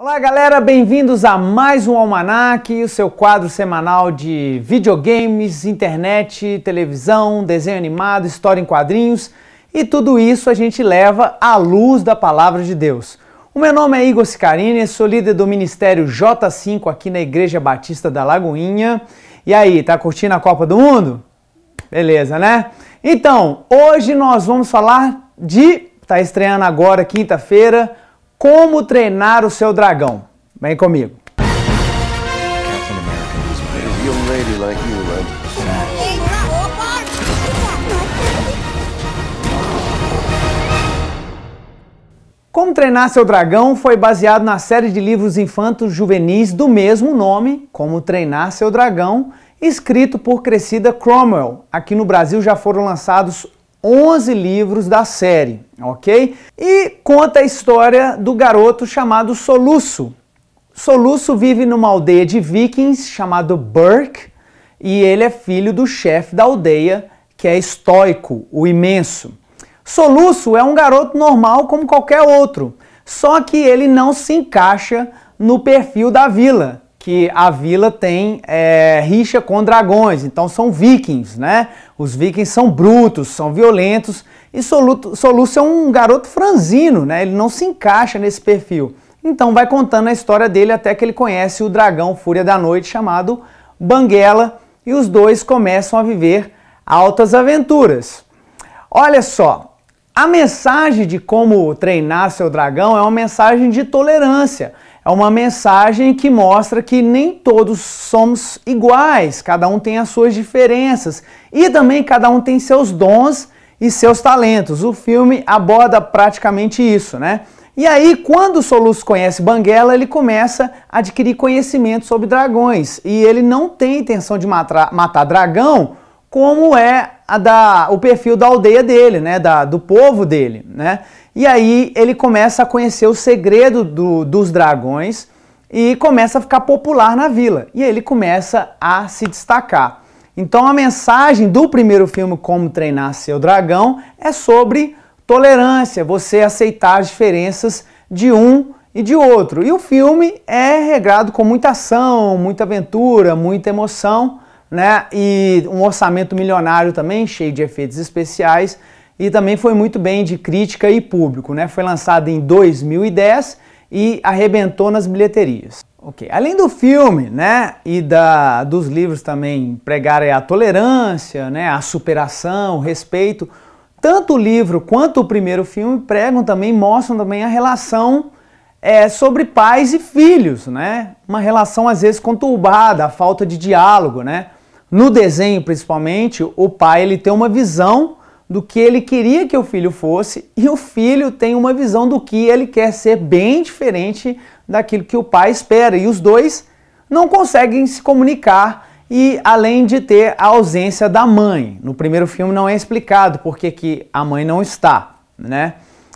Olá, galera, bem-vindos a mais um Almanac, o seu quadro semanal de videogames, internet, televisão, desenho animado, história em quadrinhos e tudo isso a gente leva à luz da palavra de Deus. O meu nome é Igor Sicarini, sou líder do Ministério J5 aqui na Igreja Batista da Lagoinha. E aí, tá curtindo a Copa do Mundo? Beleza, né? Então, hoje nós vamos falar de. Tá estreando agora, quinta-feira, como treinar o seu dragão? Vem comigo. Como Treinar Seu Dragão foi baseado na série de livros infantos juvenis do mesmo nome, Como Treinar Seu Dragão, escrito por Crescida Cromwell. Aqui no Brasil já foram lançados 11 livros da série, ok? E conta a história do garoto chamado Soluço. Soluço vive numa aldeia de vikings chamado Burke e ele é filho do chefe da aldeia, que é estoico, o imenso. Soluço é um garoto normal como qualquer outro, só que ele não se encaixa no perfil da vila, que a vila tem é, rixa com dragões, então são vikings, né? Os vikings são brutos, são violentos e Soluto, Soluço é um garoto franzino, né? Ele não se encaixa nesse perfil. Então vai contando a história dele até que ele conhece o dragão Fúria da Noite chamado Banguela e os dois começam a viver altas aventuras. Olha só, a mensagem de como treinar seu dragão é uma mensagem de tolerância. É uma mensagem que mostra que nem todos somos iguais, cada um tem as suas diferenças e também cada um tem seus dons e seus talentos. O filme aborda praticamente isso, né? E aí, quando Solus conhece Banguela, ele começa a adquirir conhecimento sobre dragões e ele não tem intenção de matar, matar dragão como é da, o perfil da aldeia dele, né, da, do povo dele, né? E aí ele começa a conhecer o segredo do, dos dragões e começa a ficar popular na vila. E aí ele começa a se destacar. Então a mensagem do primeiro filme Como Treinar Seu Dragão é sobre tolerância, você aceitar as diferenças de um e de outro. E o filme é regrado com muita ação, muita aventura, muita emoção né? E um orçamento milionário também, cheio de efeitos especiais, e também foi muito bem de crítica e público, né? Foi lançado em 2010 e arrebentou nas bilheterias. Ok, além do filme, né, e da, dos livros também pregarem a tolerância, né, a superação, o respeito, tanto o livro quanto o primeiro filme pregam também, mostram também a relação é, sobre pais e filhos, né? Uma relação às vezes conturbada, a falta de diálogo, né? No desenho, principalmente, o pai ele tem uma visão do que ele queria que o filho fosse e o filho tem uma visão do que ele quer ser bem diferente daquilo que o pai espera e os dois não conseguem se comunicar e além de ter a ausência da mãe. No primeiro filme não é explicado porque que a mãe não está, né?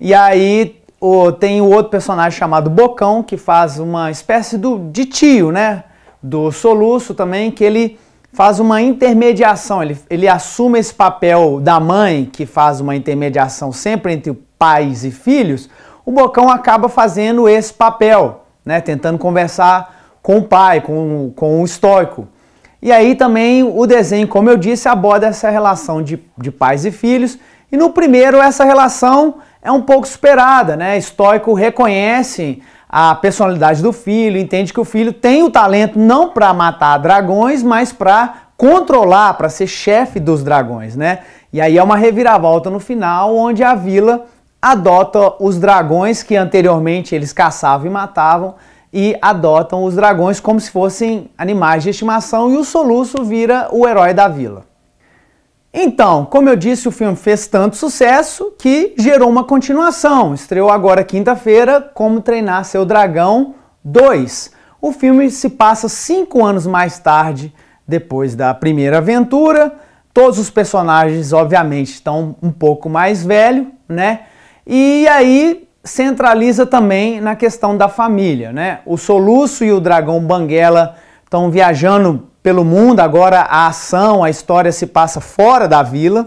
E aí o, tem o outro personagem chamado Bocão que faz uma espécie do, de tio, né? Do Soluço também que ele faz uma intermediação, ele, ele assume esse papel da mãe, que faz uma intermediação sempre entre pais e filhos, o Bocão acaba fazendo esse papel, né, tentando conversar com o pai, com, com o estoico. E aí também o desenho, como eu disse, aborda essa relação de, de pais e filhos. E no primeiro, essa relação é um pouco superada, né? Estoico reconhece a personalidade do filho, entende que o filho tem o talento não para matar dragões, mas para controlar, para ser chefe dos dragões, né? E aí é uma reviravolta no final, onde a vila adota os dragões que anteriormente eles caçavam e matavam e adotam os dragões como se fossem animais de estimação e o Soluço vira o herói da vila. Então, como eu disse, o filme fez tanto sucesso que gerou uma continuação. Estreou agora quinta-feira, Como Treinar Seu Dragão 2. O filme se passa cinco anos mais tarde, depois da primeira aventura. Todos os personagens, obviamente, estão um pouco mais velhos, né? E aí centraliza também na questão da família, né? O Soluço e o Dragão Banguela estão viajando pelo mundo. Agora a ação, a história se passa fora da vila,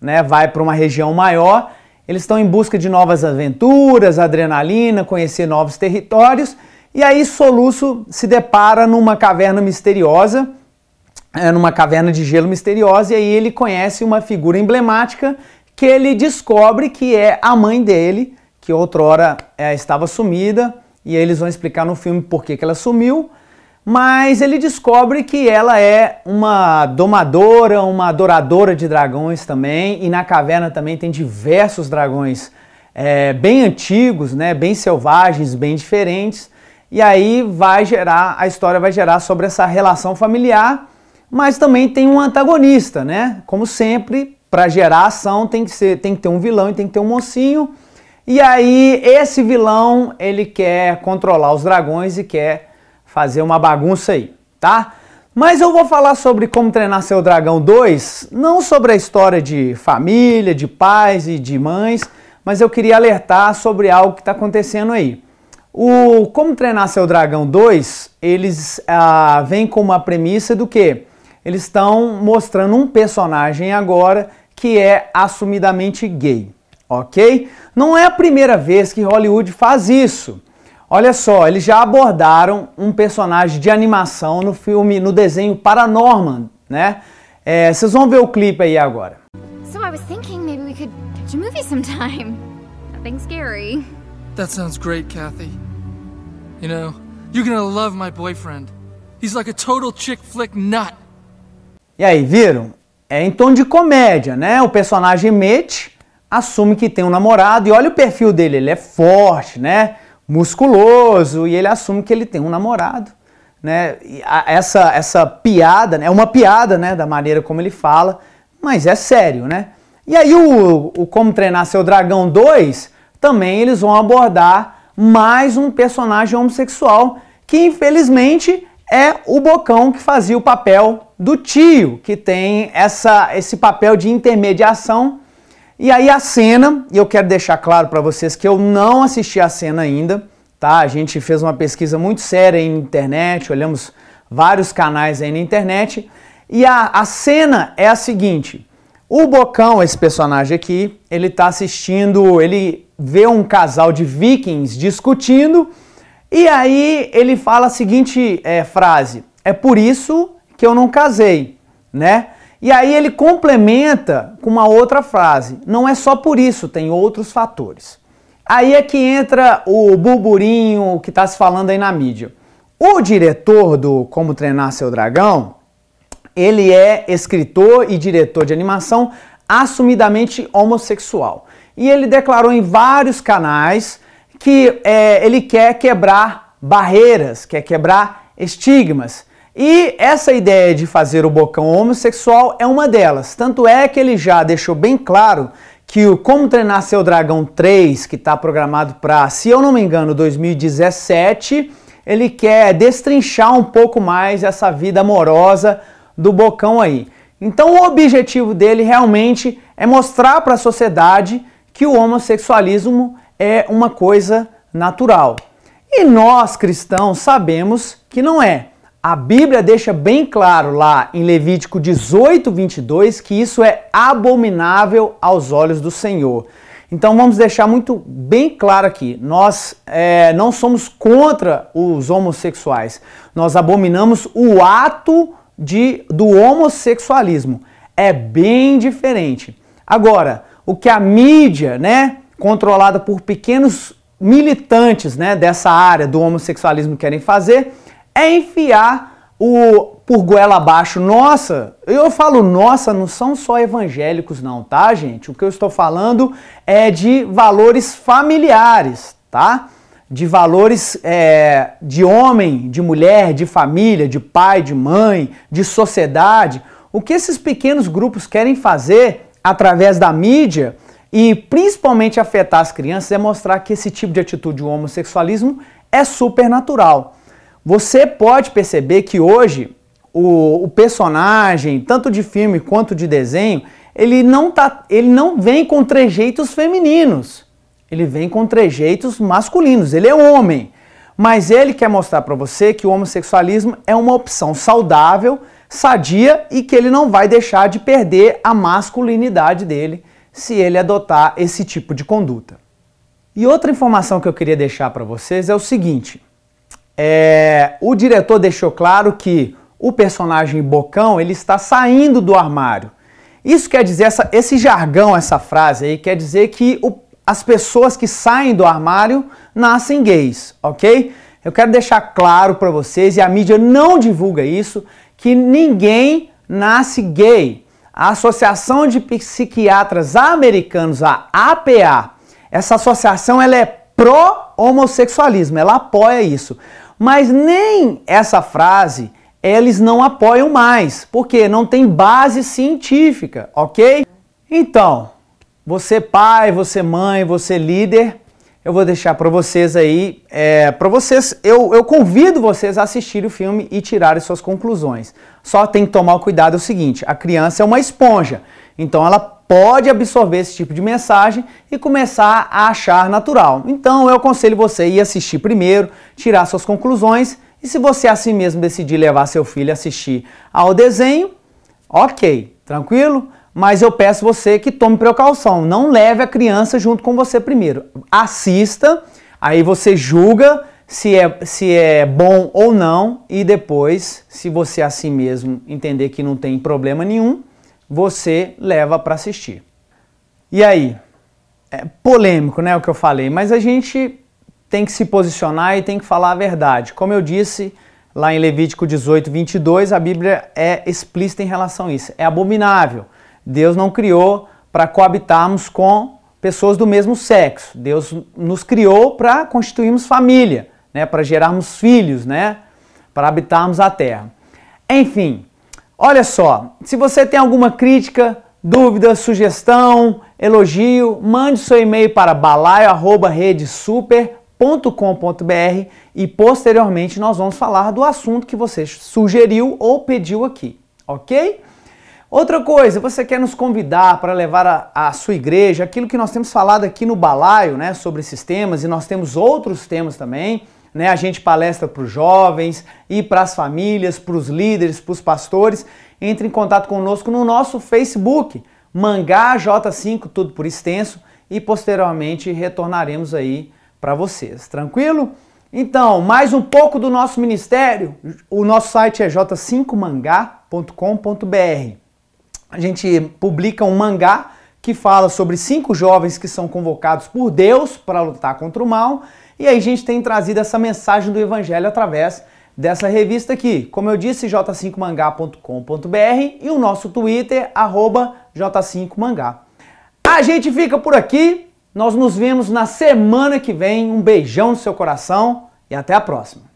né? Vai para uma região maior. Eles estão em busca de novas aventuras, adrenalina, conhecer novos territórios. E aí Soluço se depara numa caverna misteriosa, é, numa caverna de gelo misteriosa, e aí ele conhece uma figura emblemática que ele descobre que é a mãe dele, que outrora é, estava sumida, e eles vão explicar no filme por que, que ela sumiu. Mas ele descobre que ela é uma domadora, uma adoradora de dragões também, e na caverna também tem diversos dragões é, bem antigos, né, bem selvagens, bem diferentes. E aí vai gerar, a história vai gerar sobre essa relação familiar, mas também tem um antagonista, né? Como sempre, para gerar ação tem que, ser, tem que ter um vilão e tem que ter um mocinho. E aí esse vilão, ele quer controlar os dragões e quer fazer uma bagunça aí, tá? Mas eu vou falar sobre como treinar seu dragão 2, não sobre a história de família, de pais e de mães, mas eu queria alertar sobre algo que está acontecendo aí. O Como Treinar Seu Dragão 2, eles ah, vêm com uma premissa do que? Eles estão mostrando um personagem agora que é assumidamente gay, ok? Não é a primeira vez que Hollywood faz isso. Olha só, eles já abordaram um personagem de animação no filme, no desenho Paranorman, né? É, vocês vão ver o clipe aí agora. So I was thinking maybe we could catch a movie sometime. Nothing scary. That sounds great, Kathy. You know, you're gonna love my boyfriend. He's like a total chick flick nut. E aí, viram? É em tom de comédia, né? O personagem Mitch assume que tem um namorado e olha o perfil dele, ele é forte, né? musculoso e ele assume que ele tem um namorado. Né? Essa, essa piada, né? é uma piada né? da maneira como ele fala, mas é sério. Né? E aí, o, o Como Treinar Seu Dragão 2 também eles vão abordar mais um personagem homossexual que infelizmente é o Bocão que fazia o papel do tio, que tem essa, esse papel de intermediação e aí a cena, e eu quero deixar claro para vocês que eu não assisti a cena ainda, tá? A gente fez uma pesquisa muito séria na internet, olhamos vários canais aí na internet, e a, a cena é a seguinte: o Bocão, esse personagem aqui, ele tá assistindo, ele vê um casal de vikings discutindo, e aí ele fala a seguinte é, frase: É por isso que eu não casei, né? E aí ele complementa com uma outra frase. Não é só por isso, tem outros fatores. Aí é que entra o burburinho que está se falando aí na mídia. O diretor do Como Treinar Seu Dragão, ele é escritor e diretor de animação assumidamente homossexual. E ele declarou em vários canais que é, ele quer quebrar barreiras, quer quebrar estigmas. E essa ideia de fazer o bocão homossexual é uma delas. Tanto é que ele já deixou bem claro que o Como Treinar Seu Dragão 3, que está programado para, se eu não me engano, 2017, ele quer destrinchar um pouco mais essa vida amorosa do bocão aí. Então, o objetivo dele realmente é mostrar para a sociedade que o homossexualismo é uma coisa natural. E nós cristãos sabemos que não é. A Bíblia deixa bem claro lá em Levítico 18, 22 que isso é abominável aos olhos do Senhor. Então vamos deixar muito bem claro aqui: nós é, não somos contra os homossexuais, nós abominamos o ato de, do homossexualismo. É bem diferente. Agora, o que a mídia, né, controlada por pequenos militantes né, dessa área do homossexualismo querem fazer é enfiar o por goela abaixo. Nossa, eu falo nossa, não são só evangélicos não, tá, gente? O que eu estou falando é de valores familiares, tá? De valores é, de homem, de mulher, de família, de pai, de mãe, de sociedade. O que esses pequenos grupos querem fazer através da mídia e principalmente afetar as crianças é mostrar que esse tipo de atitude, o homossexualismo, é supernatural. Você pode perceber que hoje o, o personagem, tanto de filme quanto de desenho, ele não, tá, ele não vem com trejeitos femininos. Ele vem com trejeitos masculinos. Ele é homem. Mas ele quer mostrar para você que o homossexualismo é uma opção saudável, sadia e que ele não vai deixar de perder a masculinidade dele se ele adotar esse tipo de conduta. E outra informação que eu queria deixar para vocês é o seguinte: é, o diretor deixou claro que o personagem Bocão ele está saindo do armário. Isso quer dizer, essa, esse jargão, essa frase aí, quer dizer que o, as pessoas que saem do armário nascem gays, ok? Eu quero deixar claro para vocês, e a mídia não divulga isso, que ninguém nasce gay. A Associação de Psiquiatras Americanos, a APA, essa associação ela é pró-homossexualismo, ela apoia isso. Mas nem essa frase eles não apoiam mais, porque não tem base científica, ok? Então, você pai, você mãe, você líder, eu vou deixar para vocês aí, é, para vocês, eu, eu convido vocês a assistir o filme e tirarem suas conclusões. Só tem que tomar cuidado é o seguinte, a criança é uma esponja, então ela pode absorver esse tipo de mensagem e começar a achar natural. Então eu aconselho você a ir assistir primeiro, tirar suas conclusões e se você assim mesmo decidir levar seu filho a assistir ao desenho, ok, tranquilo? Mas eu peço você que tome precaução, não leve a criança junto com você primeiro. Assista, aí você julga se é, se é bom ou não e depois, se você assim mesmo entender que não tem problema nenhum, você leva para assistir. E aí? É polêmico, né, o que eu falei, mas a gente tem que se posicionar e tem que falar a verdade. Como eu disse lá em Levítico 18, 22, a Bíblia é explícita em relação a isso. É abominável. Deus não criou para coabitarmos com pessoas do mesmo sexo. Deus nos criou para constituirmos família, né, para gerarmos filhos, né, para habitarmos a terra. Enfim, Olha só, se você tem alguma crítica, dúvida, sugestão, elogio, mande seu e-mail para balaio@redesuper.com.br e posteriormente nós vamos falar do assunto que você sugeriu ou pediu aqui, OK? Outra coisa, você quer nos convidar para levar a, a, sua igreja aquilo que nós temos falado aqui no balaio, né, sobre esses temas e nós temos outros temas também né? A gente palestra para os jovens e para as famílias, para os líderes, para os pastores. Entre em contato conosco no nosso Facebook, Mangá J5, tudo por extenso, e posteriormente retornaremos aí para vocês. Tranquilo? Então, mais um pouco do nosso ministério. O nosso site é j5mangá.com.br. A gente publica um mangá que fala sobre cinco jovens que são convocados por Deus para lutar contra o mal e aí a gente tem trazido essa mensagem do Evangelho através dessa revista aqui. Como eu disse, j5mangá.com.br e o nosso Twitter, j5mangá. A gente fica por aqui. Nós nos vemos na semana que vem. Um beijão no seu coração e até a próxima.